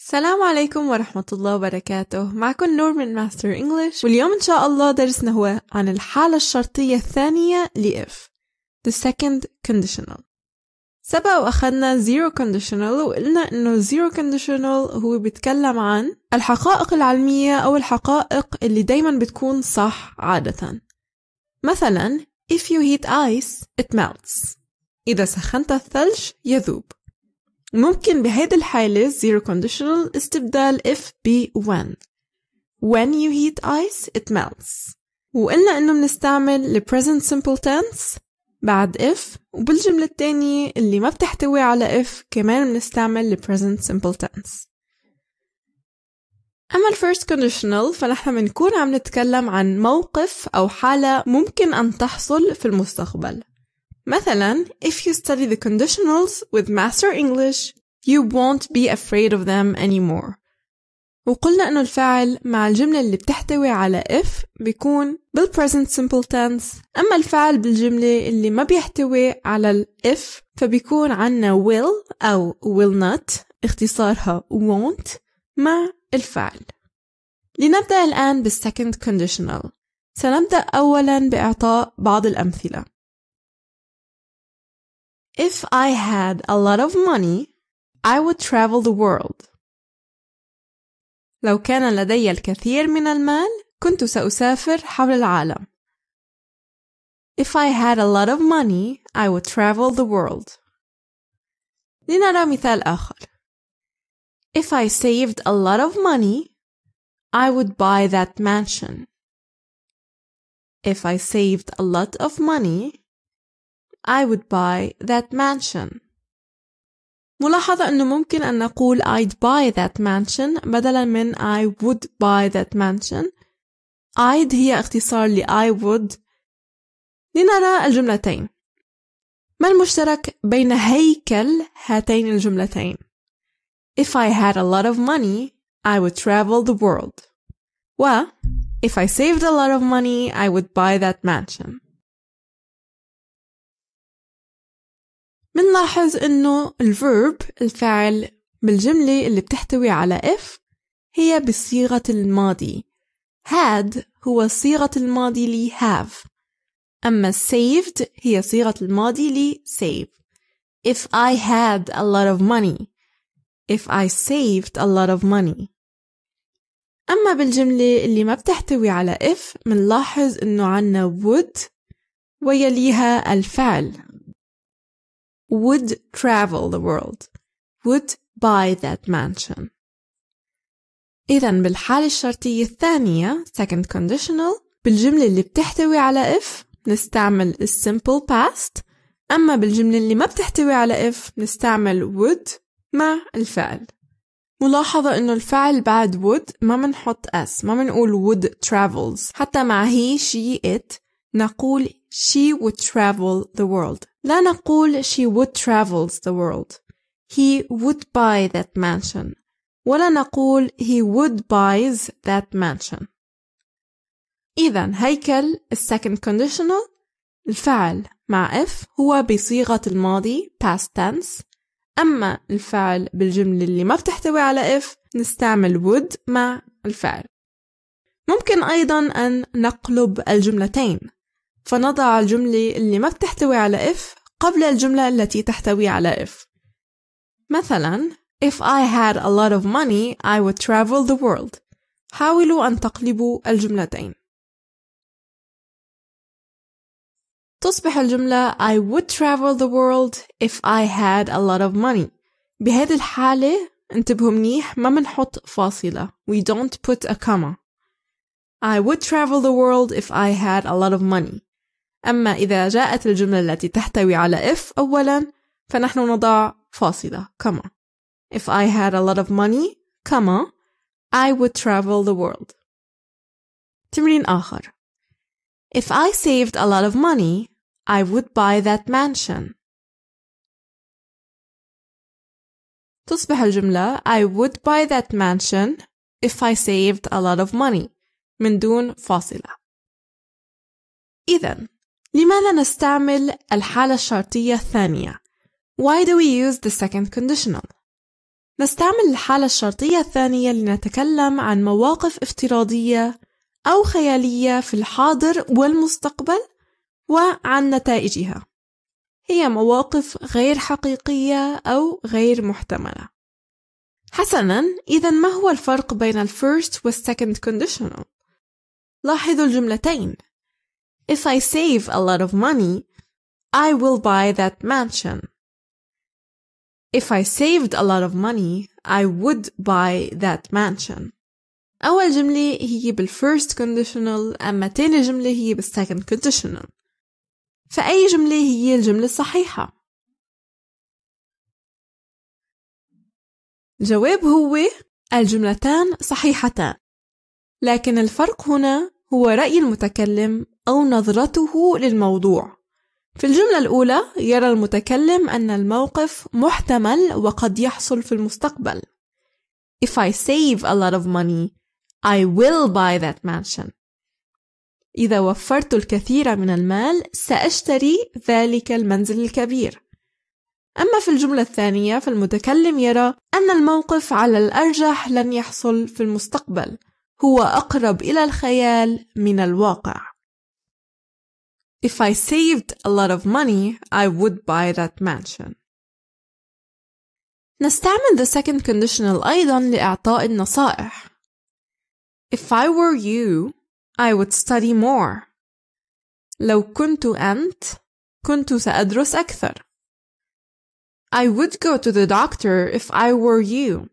السلام عليكم ورحمة الله وبركاته معكم نور من ماستر انجلش واليوم ان شاء الله درسنا هو عن الحالة الشرطية الثانية ل if the second conditional سبق واخدنا zero conditional وقلنا انه zero conditional هو بيتكلم عن الحقائق العلمية او الحقائق اللي دايما بتكون صح عادة مثلا if you heat ice it melts إذا سخنت الثلج يذوب ممكن بهيدي الحالة zero conditional استبدال if ب when when you heat ice it melts وقلنا انه بنستعمل the present simple tense بعد if وبالجملة التانية اللي ما بتحتوي على if كمان بنستعمل the present simple tense أما ال first conditional فنحن بنكون عم نتكلم عن موقف أو حالة ممكن أن تحصل في المستقبل مثلا if you study the conditionals with master English you won't be afraid of them anymore وقلنا انه الفاعل مع الجملة اللي بتحتوي على if بيكون بالpresent simple tense اما الفاعل بالجملة اللي ما بيحتوي على ال if فبيكون عنا will او will not اختصارها won't مع الفعل لنبدأ الآن بالsecond conditional سنبدأ أولا بإعطاء بعض الأمثلة If I had a lot of money, I would travel the world. لو كان لدي الكثير من المال، كنت سأسافر حول العالم. If I had a lot of money, I would travel the world. لنرى مثال آخر. If I saved a lot of money, I would buy that mansion. If I saved a lot of money, I would buy that mansion. ملاحظة أنه ممكن أن نقول I'd buy that mansion بدلا من I would buy that mansion. I'd هي اختصار ل I would. لنرى الجملتين. ما المشترك بين هيكل هاتين الجملتين؟ If I had a lot of money, I would travel the world. و If I saved a lot of money, I would buy that mansion. منلاحظ إنه الفيرب الفعل بالجملة اللي بتحتوي على if هي بصيغة الماضي had هو صيغة الماضي لي have أما saved هي صيغة الماضي لي save if I had a lot of money if I saved a lot of money أما بالجملة اللي ما بتحتوي على if منلاحظ إنه عنا would ويليها الفعل would travel the world would buy that mansion إذا بالحالة الشرطية الثانية second conditional بالجملة اللي بتحتوي على if نستعمل simple past أما بالجملة اللي ما بتحتوي على if نستعمل would مع الفعل ملاحظة إنه الفعل بعد would ما منحط s ما منقول would travels حتى مع he she it نقول she would travel the world لا نقول she would travels the world he would buy that mansion ولا نقول he would buys that mansion إذا هيكل second conditional الفعل مع if هو بصيغة الماضي past tense أما الفعل بالجملة اللي ما بتحتوي على if نستعمل would مع الفعل ممكن أيضا أن نقلب الجملتين فنضع الجملة اللي ما بتحتوي على if قبل الجملة التي تحتوي على if مثلا If I had a lot of money I would travel the world حاولوا أن تقلبوا الجملتين تصبح الجملة I would travel the world if I had a lot of money بهذه الحالة انتبهوا منيح ما منحط فاصلة we don't put a comma I would travel the world if I had a lot of money أما إذا جاءت الجملة التي تحتوي على if أولا فنحن نضع فاصلة كما If I had a lot of money كما I would travel the world تمرين آخر If I saved a lot of money I would buy that mansion تصبح الجملة I would buy that mansion if I saved a lot of money من دون فاصلة إذا لماذا نستعمل الحالة الشرطية الثانية؟ Why do we use the second conditional? نستعمل الحالة الشرطية الثانية لنتكلم عن مواقف افتراضية أو خيالية في الحاضر والمستقبل وعن نتائجها. هي مواقف غير حقيقية أو غير محتملة. حسناً، إذا ما هو الفرق بين الفيرست والسكند كونديشنال؟ conditional؟ لاحظوا الجملتين if I save a lot of money, I will buy that mansion. If I saved a lot of money, I would buy that mansion. أول جملة هي بالfirst conditional أما تاني جملة هي بالsecond conditional فأي جملة هي الجملة الصحيحة؟ الجواب هو الجملتان صحيحتان لكن الفرق هنا هو رأي المتكلم أو نظرته للموضوع في الجملة الأولى يرى المتكلم أن الموقف محتمل وقد يحصل في المستقبل If I save a lot of money I will buy that mansion إذا وفرت الكثير من المال سأشتري ذلك المنزل الكبير أما في الجملة الثانية فالمتكلم يرى أن الموقف على الأرجح لن يحصل في المستقبل هو أقرب إلى الخيال من الواقع If I saved a lot of money, I would buy that mansion. نستعمل the second conditional أيضا لإعطاء النصائح. If I were you, I would study more. لو كنت أنت، كنت سأدرس أكثر. I would go to the doctor if I were you.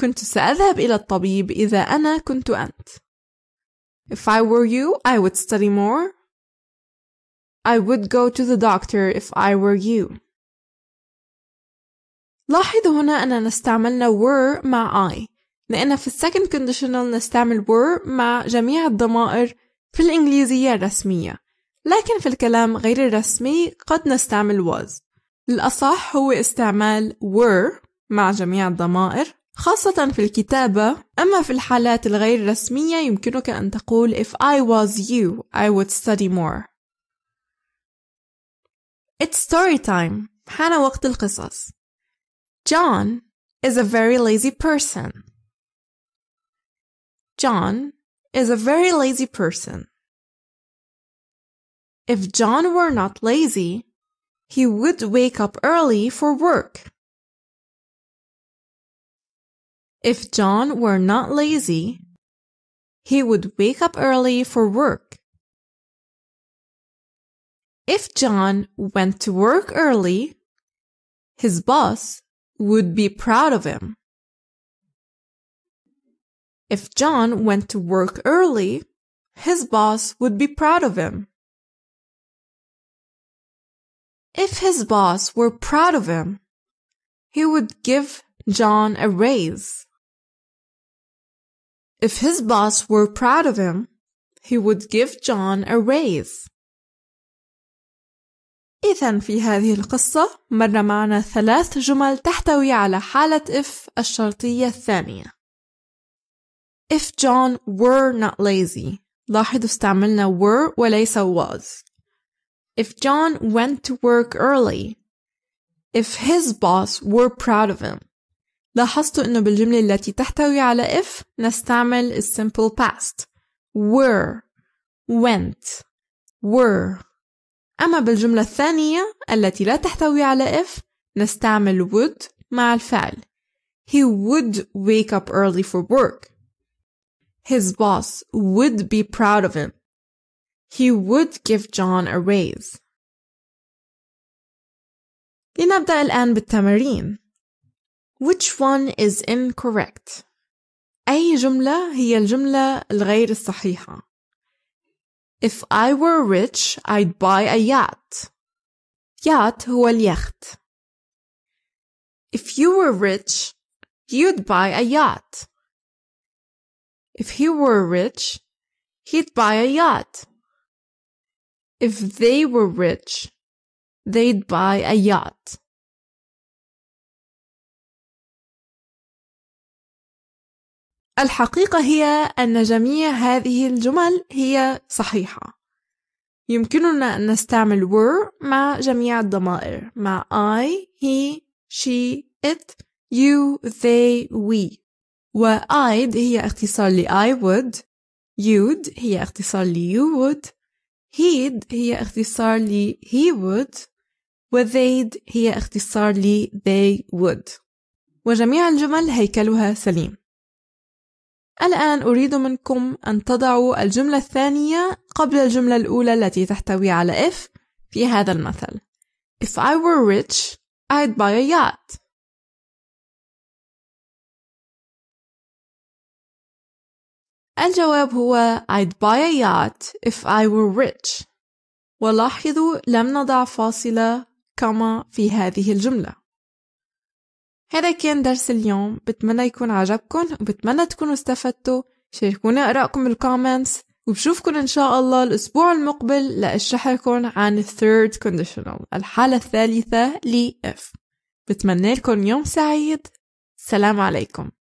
كنت سأذهب إلى الطبيب إذا أنا كنت أنت. If I were you, I would study more. I would go to the doctor if I were you. لاحظوا هنا أننا استعملنا were مع I لأن في second conditional نستعمل were مع جميع الضمائر في الإنجليزية الرسمية لكن في الكلام غير الرسمي قد نستعمل was الأصح هو استعمال were مع جميع الضمائر خاصة في الكتابة أما في الحالات الغير رسمية يمكنك أن تقول If I was you I would study more It's story time. حان وقت القصص. John is a very lazy person. John is a very lazy person. If John were not lazy, he would wake up early for work. If John were not lazy, he would wake up early for work. If John went to work early, his boss would be proud of him. If John went to work early, his boss would be proud of him. If his boss were proud of him, he would give John a raise. If his boss were proud of him, he would give John a raise. إذا في هذه القصة مر معنا ثلاث جمل تحتوي على حالة if الشرطية الثانية If John were not lazy لاحظوا استعملنا were وليس was If John went to work early If his boss were proud of him لاحظتوا أنه بالجملة التي تحتوي على if نستعمل simple past were went were أما بالجملة الثانية التي لا تحتوي على if نستعمل would مع الفعل He would wake up early for work. His boss would be proud of him. He would give John a raise. لنبدأ الآن بالتمارين. Which one is incorrect? أي جملة هي الجملة الغير الصحيحة؟ If I were rich, I'd buy a yacht. Yacht هو اليخت. If you were rich, you'd buy a yacht. If he were rich, he'd buy a yacht. If they were rich, they'd buy a yacht. الحقيقة هي أن جميع هذه الجمل هي صحيحة. يمكننا أن نستعمل were مع جميع الضمائر مع I, he, she, it, you, they, we. و I'd هي اختصار ل I would, you'd هي اختصار ل you would, he'd هي اختصار ل he would, و they'd هي اختصار ل they would. وجميع الجمل هيكلها سليم. الآن أريد منكم أن تضعوا الجملة الثانية قبل الجملة الأولى التي تحتوي على if في هذا المثل. If I were rich, I'd buy a yacht. الجواب هو I'd buy a yacht if I were rich. ولاحظوا لم نضع فاصلة كما في هذه الجملة. هذا كان درس اليوم بتمنى يكون عجبكم وبتمنى تكونوا استفدتوا شاركونا أراءكم بالكومنتس وبشوفكن إن شاء الله الأسبوع المقبل لأشرح لكم عن الثيرد conditional الحالة الثالثة ل if بتمنى لكم يوم سعيد سلام عليكم